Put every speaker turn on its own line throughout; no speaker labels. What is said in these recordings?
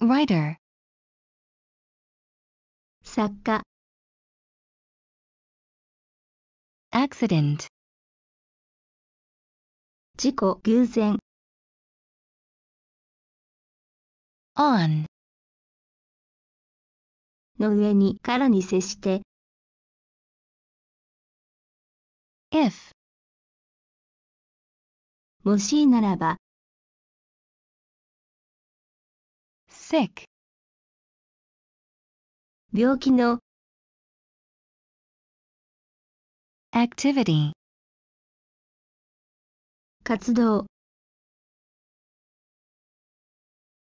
writer 作家 accident 事故偶然 on の上にからに接して if もしならば sick 病気の activity 活動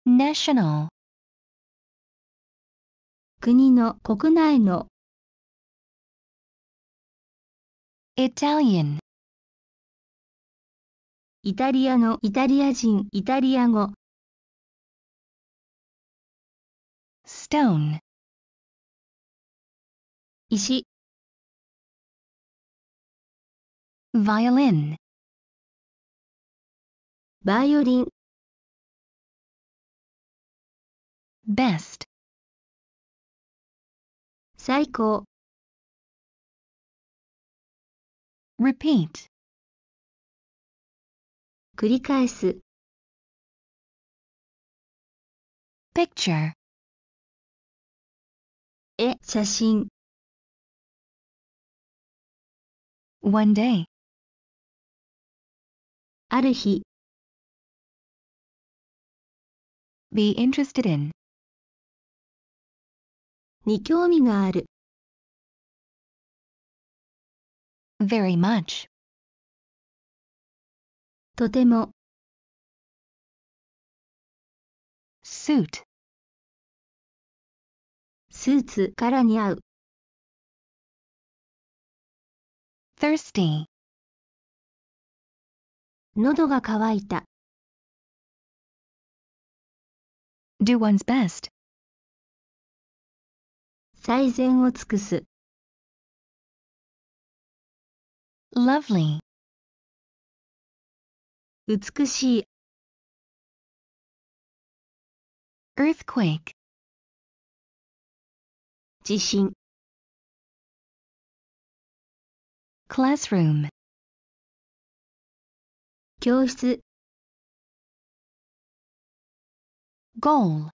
national 国の国内の Italian イタリアのイタリア人イタリア語 stone 石 violin バイオリン best 最高 repeat 繰り返す picture 絵、写真。One day. ある日。be interested in に興味がある very much とても suit スーツからに合う。thirsty 喉が渇いた。do one's best 最善を尽くす。lovely 美しい。earthquake 地震 classroom 教室 goal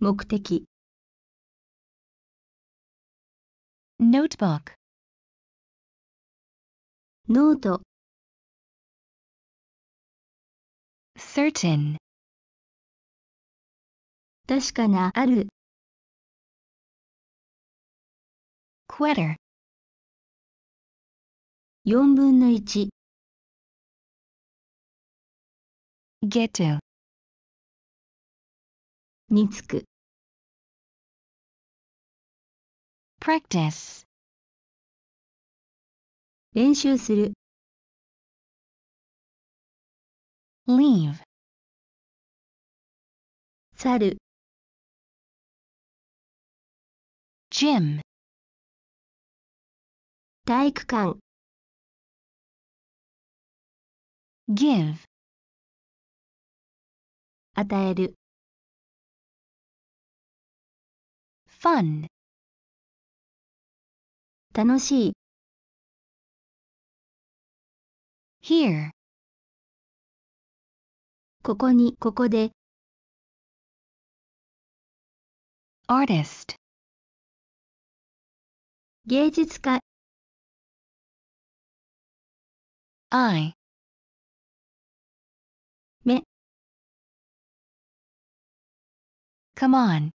目的 notebook ノート certain 確かなある quarter 4分の1 get to につく practice 練習する leave 去る gym 体育館 give 与える fun 楽しい here ここにここで artist 芸術家 I Me. Come on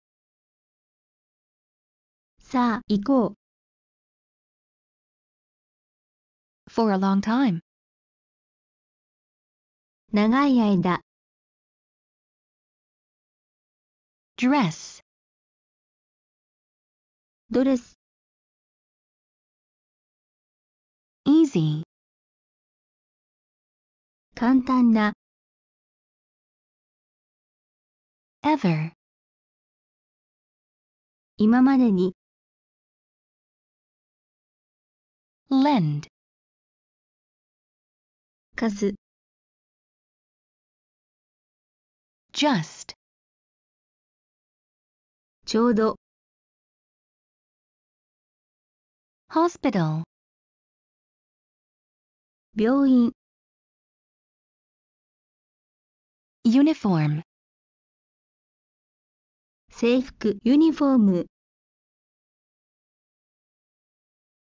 iko. For a long time 長い間 Dress ドレス Easy 簡単な ever 今までに lend 数 just ちょうど hospital 病院 uniform 制服 uniform.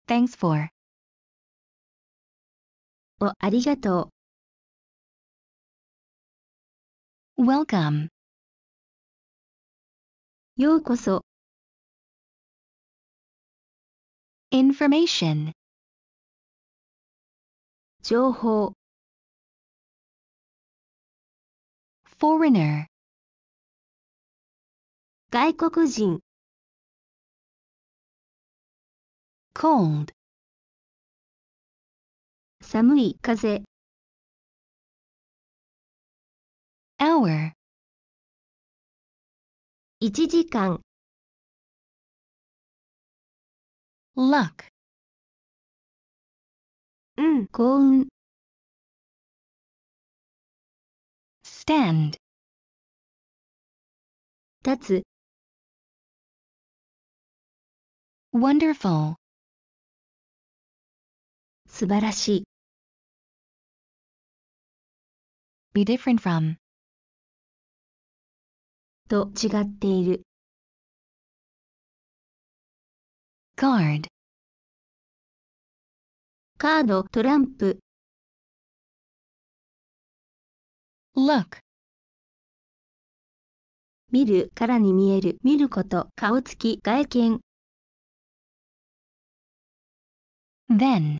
thanks for をありがとう welcome ようこそ information 情報 foreigner 外国人 cold 寒い風 hour 1時間 luck うん幸運 stand 立つ wonderful 素晴らしい be different from と違っている guard カードトランプ look 見るからに見える見ること顔つき外見 then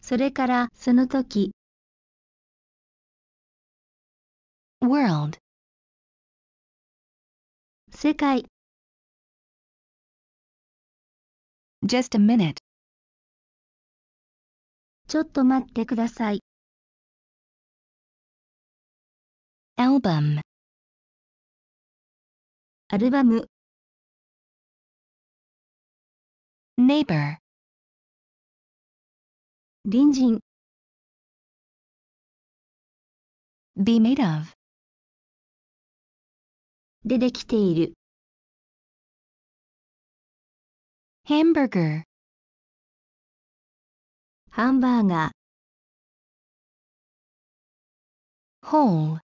それからその時 world 世界 just a minute ちょっと待ってください。album アルバム neighbor 隣人 be made of でできている hamburger ハンバーガー whole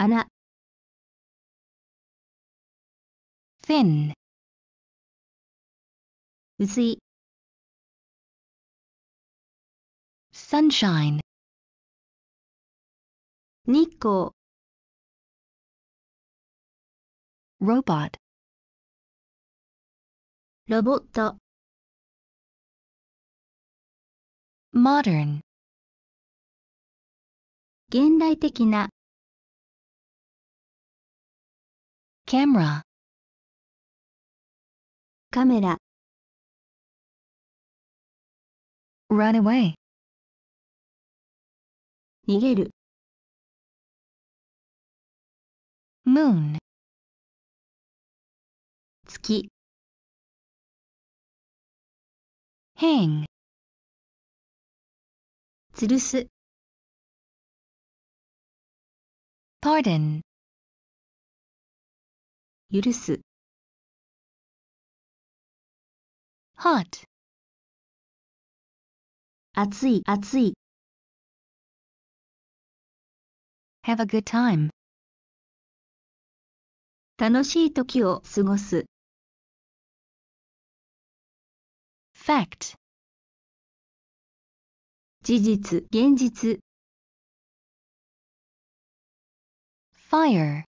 穴 thin 薄い sunshine 日光 robot ロボット modern 現代的な camera カメラ run away 逃げる moon 月 hang 吊るす pardon 許す hot 暑い暑い have a good time 楽しい時を過ごす fact 事実現実 fire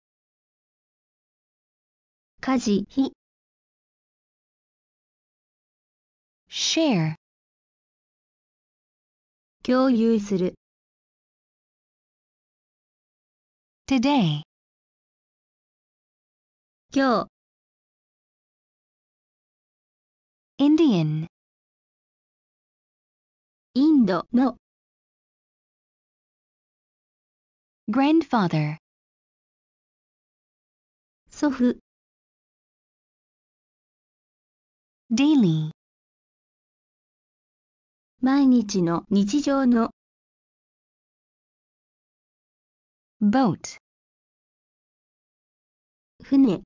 家事費 share 共有する today 今日 Indian インドの grandfather 祖父 daily 毎日の日常の boat 船